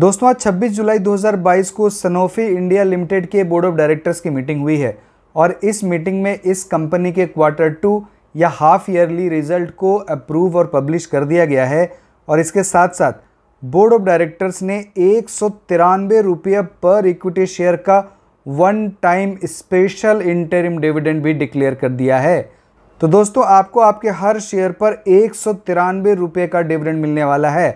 दोस्तों आज 26 जुलाई 2022 को सनोफी इंडिया लिमिटेड के बोर्ड ऑफ डायरेक्टर्स की मीटिंग हुई है और इस मीटिंग में इस कंपनी के क्वार्टर टू या हाफ ईयरली रिजल्ट को अप्रूव और पब्लिश कर दिया गया है और इसके साथ साथ बोर्ड ऑफ डायरेक्टर्स ने एक सौ रुपये पर इक्विटी शेयर का one time special interim dividend भी डिक्लेयर कर दिया है तो दोस्तों आपको आपके हर शेयर पर एक सौ रुपये का डिविडेंड मिलने वाला है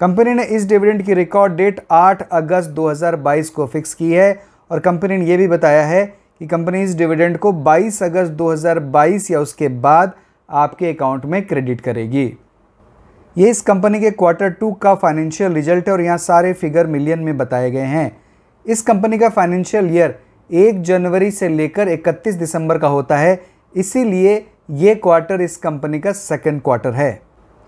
कंपनी ने इस डिविडेंड की रिकॉर्ड डेट 8 अगस्त 2022 को फिक्स की है और कंपनी ने यह भी बताया है कि कंपनी इस डिविडेंड को 22 अगस्त 2022 या उसके बाद आपके अकाउंट में क्रेडिट करेगी ये इस कंपनी के क्वार्टर टू का फाइनेंशियल रिजल्ट है और यहाँ सारे फिगर मिलियन में बताए गए हैं इस कंपनी का फाइनेंशियल ईयर एक जनवरी से लेकर 31 दिसंबर का होता है इसीलिए ये क्वार्टर इस कंपनी का सेकेंड क्वार्टर है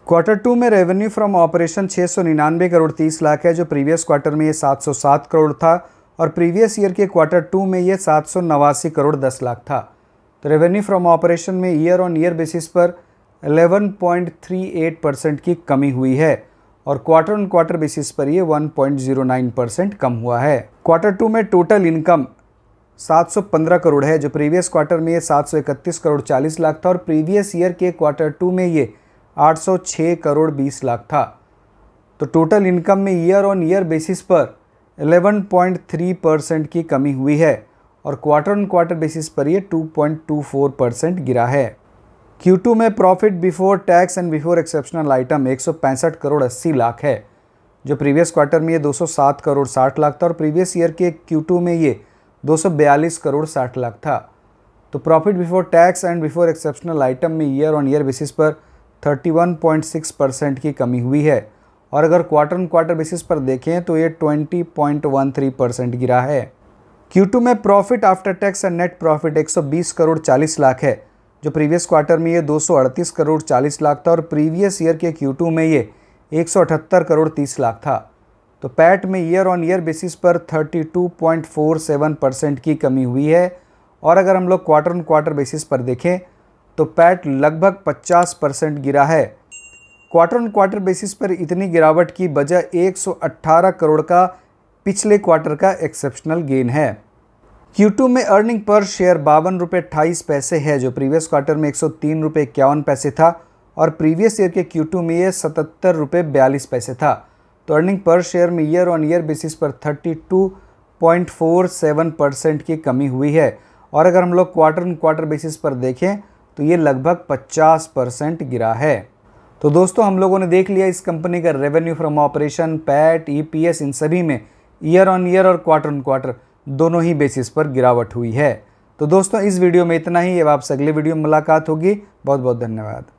क्वार्टर टू में रेवेन्यू फ्रॉम ऑपरेशन छः सौ निन्यानवे करोड़ तीस लाख है जो प्रीवियस क्वार्टर में ये सात सौ सात करोड़ था और प्रीवियस ईयर के क्वार्टर टू में ये सात सौ नवासी करोड़ दस लाख था तो रेवेन्यू फ्रॉम ऑपरेशन में ईयर ऑन ईयर बेसिस पर 11.38 परसेंट की कमी हुई है और क्वार्टर ऑन क्वार्टर बेसिस पर ये 1.09 परसेंट कम हुआ है क्वार्टर टू में टोटल इनकम 715 करोड़ है जो प्रीवियस क्वार्टर में ये 731 करोड़ 40 लाख था और प्रीवियस ईयर के क्वार्टर टू में ये 806 करोड़ 20 लाख था तो टोटल इनकम में ईयर ऑन ईयर बेसिस पर 11.3 परसेंट की कमी हुई है और क्वार्टर ऑन क्वार्टर बेसिस पर यह 2.24 परसेंट गिरा है Q2 में profit before tax and before exceptional item एक करोड़ 80 लाख है जो प्रीवियस क्वार्टर में ये 207 करोड़ 60 लाख था और प्रीवियस ईयर के Q2 में ये 242 करोड़ 60 लाख था तो profit before tax and before exceptional item में ईयर ऑन ईयर बेसिस पर 31.6 परसेंट की कमी हुई है और अगर क्वार्टर ऑन क्वार्टर बेसिस पर देखें तो ये 20.13 परसेंट गिरा है Q2 में profit after tax and net profit 120 crore 40 lakh है जो प्रीवियस क्वार्टर में ये 238 करोड़ 40 लाख था और प्रीवियस ईयर के Q2 में ये 178 करोड़ 30 लाख था तो पैट में ईयर ऑन ईयर बेसिस पर 32.47 परसेंट की कमी हुई है और अगर हम लोग क्वार्टर ऑन क्वार्टर बेसिस पर देखें तो पैट लगभग 50 परसेंट गिरा है क्वार्टर ऑन क्वार्टर बेसिस पर इतनी गिरावट की वजह 118 करोड़ का पिछले क्वार्टर का एक्सेप्शनल गेन है Q2 में अर्निंग पर शेयर बावन रुपये अट्ठाईस पैसे है जो प्रीवियस क्वार्टर में एक सौ तीन रुपये इक्यावन पैसे था और प्रीवियस ईयर के Q2 में ये सतहत्तर रुपये बयालीस पैसे था तो अर्निंग पर शेयर में ईयर ऑन ईयर बेसिस पर 32.47 परसेंट की कमी हुई है और अगर हम लोग क्वार्टर ऑन क्वार्टर बेसिस पर देखें तो ये लगभग 50 परसेंट गिरा है तो दोस्तों हम लोगों ने देख लिया इस कंपनी का revenue from operation PAT EPS इन सभी में ईयर ऑन ईयर और क्वार्टर ऑन क्वार्टर दोनों ही बेसिस पर गिरावट हुई है तो दोस्तों इस वीडियो में इतना ही अब आपसे अगले वीडियो में मुलाकात होगी बहुत बहुत धन्यवाद